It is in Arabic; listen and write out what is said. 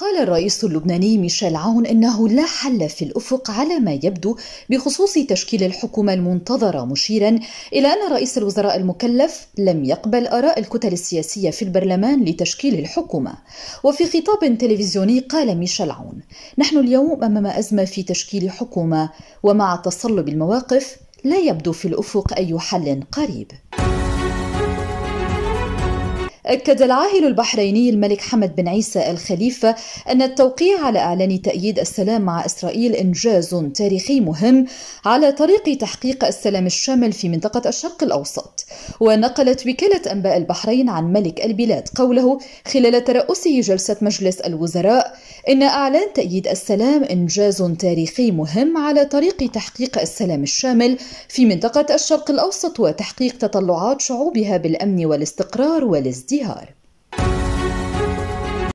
قال الرئيس اللبناني ميشيل عون انه لا حل في الافق على ما يبدو بخصوص تشكيل الحكومه المنتظره مشيرا الى ان رئيس الوزراء المكلف لم يقبل اراء الكتل السياسيه في البرلمان لتشكيل الحكومه وفي خطاب تلفزيوني قال ميشيل عون نحن اليوم امام ازمه في تشكيل حكومه ومع تصلب المواقف لا يبدو في الافق اي حل قريب أكد العاهل البحريني الملك حمد بن عيسى الخليفة أن التوقيع على إعلان تأييد السلام مع إسرائيل إنجاز تاريخي مهم على طريق تحقيق السلام الشامل في منطقة الشرق الأوسط ونقلت وكالة أنباء البحرين عن ملك البلاد قوله خلال ترأسه جلسة مجلس الوزراء إن إعلان تأييد السلام إنجاز تاريخي مهم على طريق تحقيق السلام الشامل في منطقة الشرق الأوسط وتحقيق تطلعات شعوبها بالأمن والاستقرار والازدهار vi har.